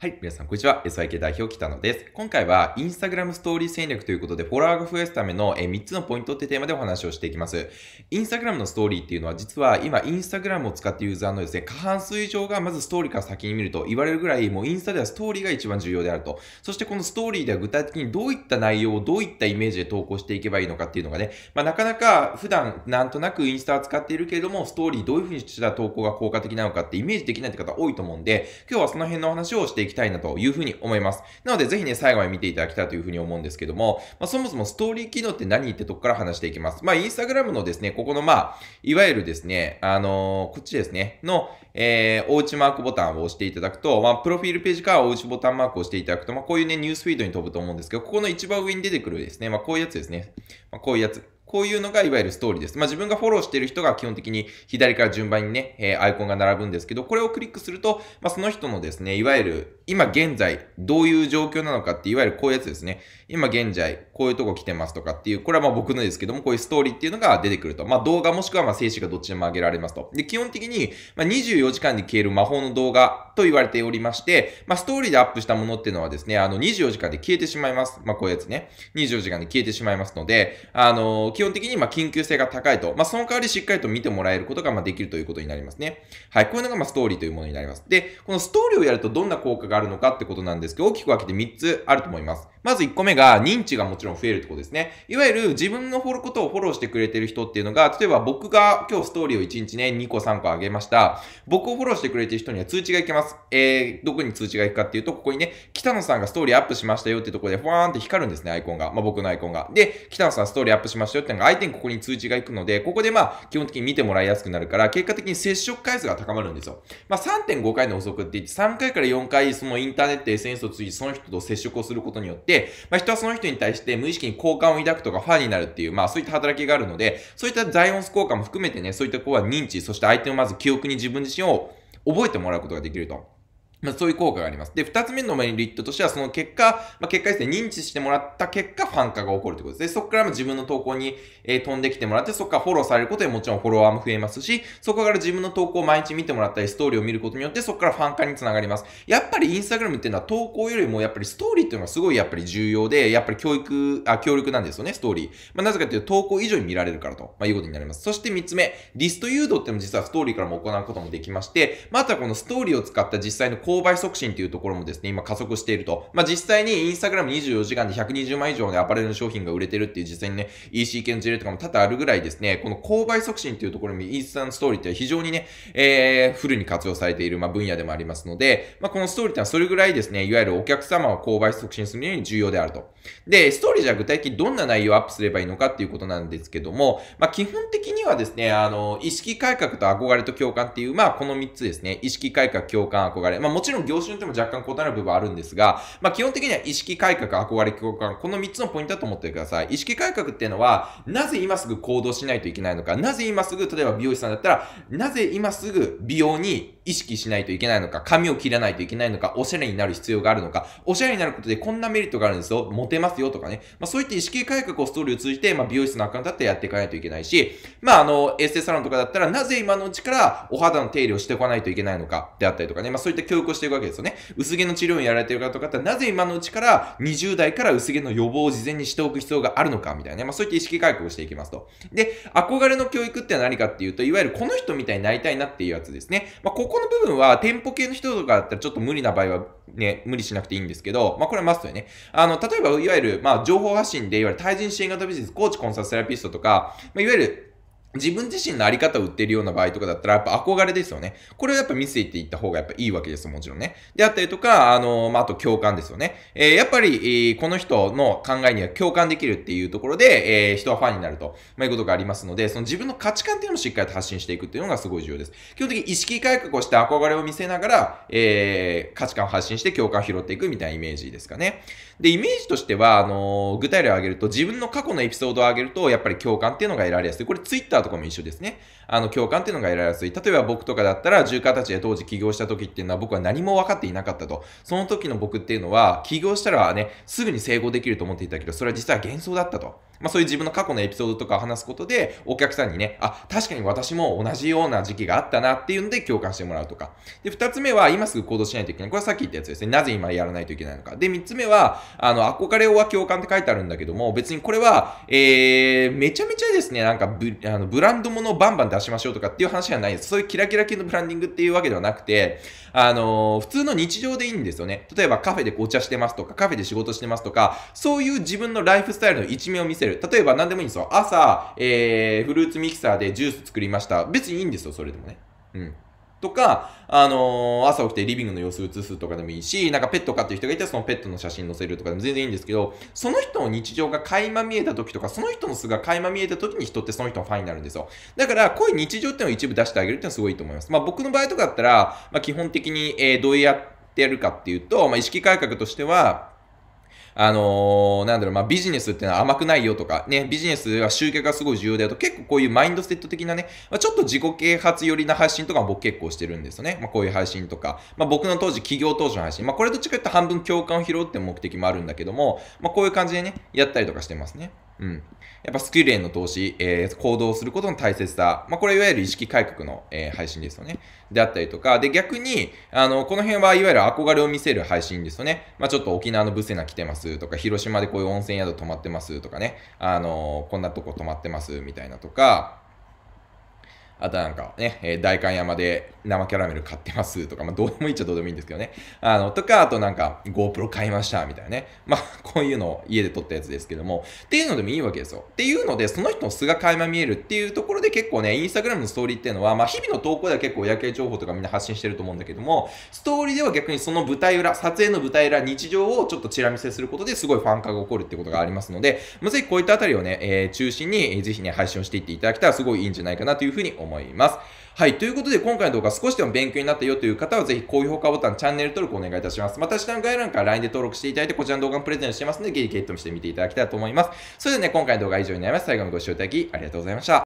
はい、皆さん、こんにちは。s i k 代表、北野です。今回は、インスタグラムストーリー戦略ということで、フォロワーが増やすための3つのポイントってテーマでお話をしていきます。インスタグラムのストーリーっていうのは、実は今、インスタグラムを使ってユーザーのですね、過半数以上がまずストーリーから先に見ると言われるぐらい、もうインスタではストーリーが一番重要であると。そして、このストーリーでは具体的にどういった内容をどういったイメージで投稿していけばいいのかっていうのがね、まあ、なかなか普段、なんとなくインスタは使っているけれども、ストーリーどういうふうにしたら投稿が効果的なのかってイメージできないって方多いと思うんで、今日はその辺の話をしていきたいなというふうに思います。なので、ぜひね、最後まで見ていただきたいというふうに思うんですけども、まあ、そもそもストーリー機能って何ってとこから話していきます。まあ、インスタグラムのですね、ここの、まあ、いわゆるですね、あのー、こっちですね、の、えー、おうちマークボタンを押していただくと、まあ、プロフィールページからおうちボタンマークをしていただくと、まあ、こういうね、ニュースフィードに飛ぶと思うんですけど、ここの一番上に出てくるですね、まあ、こういうやつですね。まあ、こういうやつ。こういうのがいわゆるストーリーです。まあ、自分がフォローしている人が基本的に左から順番にね、えー、アイコンが並ぶんですけど、これをクリックすると、まあ、その人のですね、いわゆる今現在どういう状況なのかって、いわゆるこういうやつですね。今現在、こういうとこ来てますとかっていう、これはまあ僕のですけども、こういうストーリーっていうのが出てくると。まあ動画もしくはまあ静止がどっちでも上げられますと。で、基本的に、まあ、24時間で消える魔法の動画と言われておりまして、まあストーリーでアップしたものっていうのはですね、あの24時間で消えてしまいます。まあこういうやつね。24時間で消えてしまいますので、あのー、基本的にまあ緊急性が高いと。まあその代わりしっかりと見てもらえることがまあできるということになりますね。はい。こういうのがまあストーリーというものになります。で、このストーリーをやるとどんな効果があるのかってことなんですけど、大きく分けて3つあると思います。まず1個目が認知がもちろん増えるところですね。いわゆる自分のフォローことをフォローしてくれてる人っていうのが、例えば僕が今日ストーリーを1日ね、2個3個上げました。僕をフォローしてくれてる人には通知がいけます。えー、どこに通知がいくかっていうと、ここにね、北野さんがストーリーアップしましたよってところで、フワーンって光るんですね、アイコンが。まあ、僕のアイコンが。で、北野さんストーリーアップしましたよってのが、相手にここに通知がいくので、ここでまあ、基本的に見てもらいやすくなるから、結果的に接触回数が高まるんですよ。まあ、3.5回の遅くって言って、3回から4回、そのインターネット、SNS を通じてその人と接触をすることによって、、まあ、人はその人に対して無意識に好感を抱くとかファンになるっていう、まあそういった働きがあるので、そういったザイオンス効果も含めてね、そういった子は認知、そして相手のまず記憶に自分自身を覚えてもらうことができると。まあ、そういう効果があります。で、二つ目のメリットとしては、その結果、まあ、結果ですね、認知してもらった結果、ファン化が起こるということです。で、そこからも自分の投稿に、えー、飛んできてもらって、そこからフォローされることでもちろんフォロワーも増えますし、そこから自分の投稿を毎日見てもらったり、ストーリーを見ることによって、そこからファン化につながります。やっぱりインスタグラムっていうのは投稿よりも、やっぱりストーリーっていうのはすごいやっぱり重要で、やっぱり教育、あ、協力なんですよね、ストーリー。まあ、なぜかというと、投稿以上に見られるからと、まあ、いうことになります。そして三つ目、リスト誘導っていうのも実はストーリーからも行うこともできまして、またこのストーリーを使った実際の購買促進というところもですね、今加速していると。まあ、実際にインスタグラム24時間で120万以上のアパレルの商品が売れてるっていう実際にね、EC 系の事例とかも多々あるぐらいですね、この購買促進というところもインスタのストーリーって非常にね、えー、フルに活用されている、まあ、分野でもありますので、まあ、このストーリーってのはそれぐらいですね、いわゆるお客様を購買促進するのに重要であると。で、ストーリーじゃ具体的にどんな内容をアップすればいいのかっていうことなんですけども、まあ、基本的にはですね、あの、意識改革と憧れと共感っていう、まあ、この3つですね、意識改革、共感、憧れ。まあ、ちろん業種によっても若干異なる部分はあるんですが、まあ、基本的には意識改革、憧れ共感、この3つのポイントだと思ってください。意識改革っていうのは、なぜ今すぐ行動しないといけないのか、なぜ今すぐ、例えば美容師さんだったら、なぜ今すぐ美容に意識しないといけないのか、髪を切らないといけないのか、おしゃれになる必要があるのか、おしゃれになることでこんなメリットがあるんですよ、モテますよとかね、まあ、そういった意識改革をストーリーを通じて、まあ、美容室のアカウントだってやっていかないといけないし、まあ、あの、エステサロンとかだったら、なぜ今のうちからお肌の手入れをしておかないといけないのかであったりとかね、まあ、そういった教育をしていくわけですよね。薄毛の治療をやられている方とかなぜ今のうちから20代から薄毛の予防を事前にしておく必要があるのかみたいなね、まあ、そういった意識改革をしていきますと。で、憧れの教育って何かっていうと、いわゆるこの人みたいになりたいなっていうやつですね。まあ、ここの部分は店舗系の人とかだったらちょっと無理な場合はね、無理しなくていいんですけど、まあ、これはマストよね。あの、例えば、いわゆる、まあ、情報発信で、いわゆる対人支援型ビジネス、コーチコンサルセラピストとか、まあ、いわゆる、自分自身のあり方を売ってるような場合とかだったら、やっぱ憧れですよね。これをやっぱ見せていった方がやっぱいいわけですもちろんね。であったりとか、あの、まあ、あと共感ですよね。えー、やっぱり、えー、この人の考えには共感できるっていうところで、えー、人はファンになると、まあ、いうことがありますので、その自分の価値観っていうのもしっかりと発信していくっていうのがすごい重要です。基本的に意識改革をして憧れを見せながら、え価値観を発信して共感を拾っていくみたいなイメージですかね。で、イメージとしては、あのー、具体例を挙げると、自分の過去のエピソードを挙げると、やっぱり共感っていうのが得られやすい。これ、ツイッターとかも一緒ですね。あの、共感っていうのが得られやすい。例えば僕とかだったら、重家たちで当時起業した時っていうのは、僕は何も分かっていなかったと。その時の僕っていうのは、起業したらね、すぐに成功できると思っていたけど、それは実は幻想だったと。まあ、そういう自分の過去のエピソードとかを話すことで、お客さんにね、あ、確かに私も同じような時期があったなっていうんで共感してもらうとか。で、二つ目は、今すぐ行動しないといけない。これはさっき言ったやつですね。なぜ今やらないといけないのか。で、三つ目は、あの、憧れは共感って書いてあるんだけども、別にこれは、えー、めちゃめちゃですね、なんかブ、あのブランドものバンバン出しましょうとかっていう話じゃないです。そういうキラキラ系のブランディングっていうわけではなくて、あの、普通の日常でいいんですよね。例えばカフェでお茶してますとか、カフェで仕事してますとか、そういう自分のライフスタイルの一面を見せる。例えば何でもいいんですよ。朝、えー、フルーツミキサーでジュース作りました。別にいいんですよ、それでもね。うん。とか、あのー、朝起きてリビングの様子映すとかでもいいし、なんかペット飼ってる人がいたらそのペットの写真載せるとかでも全然いいんですけど、その人の日常が垣間見えた時とか、その人の素が垣間見えた時に人ってその人のファンになるんですよ。だから、こういう日常っていうのを一部出してあげるっていうのはすごいいと思います。まあ僕の場合とかだったら、まあ基本的に、えー、どうやってやるかっていうと、まあ意識改革としては、あのー、なんだろう、まあ、ビジネスっていうのは甘くないよとか、ね、ビジネスは集客がすごい重要だよと、結構こういうマインドセット的なね、まあ、ちょっと自己啓発寄りな配信とかも僕結構してるんですよね。まあ、こういう配信とか、まあ、僕の当時、企業当時の配信、まあ、これと違って半分共感を拾うって目的もあるんだけども、まあ、こういう感じでね、やったりとかしてますね。うん。やっぱスキルへの投資、えー、行動することの大切さ、まあ、これいわゆる意識改革の、えー、配信ですよね。であったりとか、で、逆に、あの、この辺はいわゆる憧れを見せる配信ですよね。まあ、ちょっと沖縄のブセナ来てますとか、広島でこういう温泉宿泊まってますとかね、あの、こんなとこ泊まってますみたいなとか、あとなんかね、えー、代官山で生キャラメル買ってますとか、まあ、どうでもいいっちゃどうでもいいんですけどね。あの、とか、あとなんか GoPro 買いましたみたいなね。まあ、こういうのを家で撮ったやつですけども、っていうのでもいいわけですよ。っていうので、その人の素が垣間見えるっていうところで結構ね、インスタグラムのストーリーっていうのは、まあ、日々の投稿では結構夜景情報とかみんな発信してると思うんだけども、ストーリーでは逆にその舞台裏、撮影の舞台裏、日常をちょっとチラ見せすることですごいファン化が起こるってことがありますので、まあ、ぜひこういったあたりをね、えー、中心に、ぜひね、配信をしていっていただけたらすごいいいんじゃないかなというふうに思います。思います。はい。ということで、今回の動画少しでも勉強になったよという方は、ぜひ高評価ボタン、チャンネル登録お願いいたします。また、下の概要欄から LINE で登録していただいて、こちらの動画もプレゼントしてますので、ギリゲリとしてみていただきたいと思います。それではね、今回の動画は以上になります。最後までご視聴いただき、ありがとうございました。